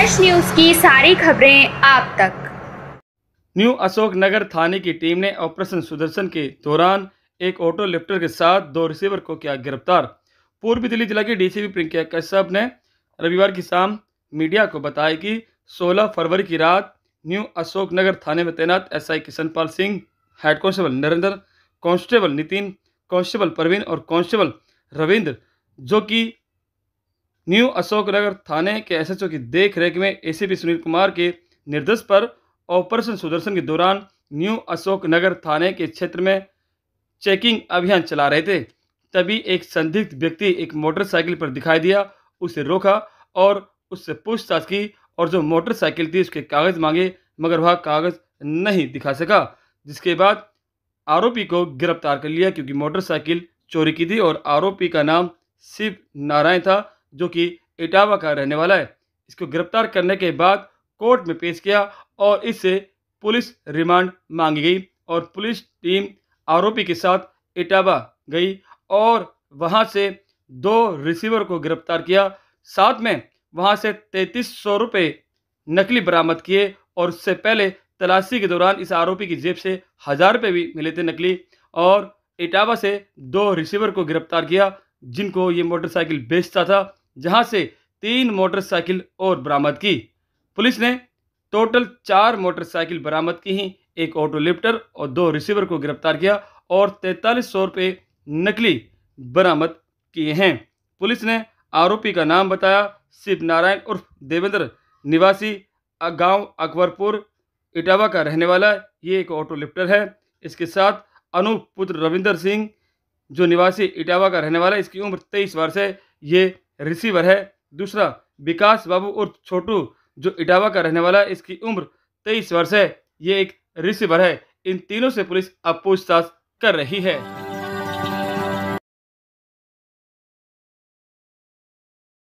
उत्कर्ष news की सारी खबरें आप तक न्यू अशोक नगर थाने की टीम ने ऑपरेशन सुदर्शन के दौरान एक ऑटो लिफ्टर के साथ दो रिसीवर को किया गिरफ्तार पूर्वी दिल्ली जिला की डीसीपी प्रियंका कश्यप ने रविवार की शाम मीडिया को बताया कि 16 फरवरी की रात न्यू अशोक नगर थाने में तैनात SI Kishanpal Singh head constable Narendra constable Nitin constable Praveen और कांस्टेबल रविंद्र जो कि न्यू अशोकनगर थाने के एसएचओ की देखरेख में एसीपी सुनील कुमार के निर्देश पर ऑपरेशन सुदर्शन के दौरान न्यू अशोकनगर थाने के क्षेत्र में चेकिंग अभियान चला रहे थे तभी एक संदिग्ध व्यक्ति एक मोटरसाइकिल पर दिखाई दिया उसे रोका और उससे पूछताछ की और जो मोटरसाइकिल थी उसके कागज मांगे मगर वह कागज नहीं दिखा सका जिसके बाद आरोपी को गिरफ्तार कर लिया क्योंकि मोटरसाइकिल चोरी की थी और आरोपी का नाम शिव नारायण था जो कि इटावा का रहने वाला है इसको गिरफ्तार करने के बाद कोर्ट में पेश किया और इससे पुलिस रिमांड मांगी गई और पुलिस टीम आरोपी के साथ इटावा गई और वहां से दो रिसीवर को गिरफ्तार किया साथ में वहां से तैतीस सौ रुपये नकली बरामद किए और उससे पहले तलाशी के दौरान इस आरोपी की जेब से हज़ार रुपये भी मिले थे नकली और इटावा से दो रिसीवर को गिरफ्तार किया जिनको ये मोटरसाइकिल बेचता था जहां से तीन मोटरसाइकिल और बरामद की पुलिस ने टोटल चार मोटरसाइकिल बरामद की ही एक ऑटो लिफ्टर और दो रिसीवर को गिरफ्तार किया और तैंतालीस सौ रुपये नकली बरामद किए हैं पुलिस ने आरोपी का नाम बताया शिव नारायण उर्फ देवेंद्र निवासी गांव अकबरपुर इटावा का रहने वाला ये एक ऑटो लिफ्टर है इसके साथ अनूप पुत्र रविंदर सिंह जो निवासी इटावा का रहने वाला है इसकी उम्र तेईस वर्ष है ये रिसीवर है दूसरा विकास बाबू उर्फ छोटू जो इटावा का रहने वाला है इसकी उम्र तेईस वर्ष है ये एक रिसीवर है इन तीनों से पुलिस अब पूछताछ कर रही है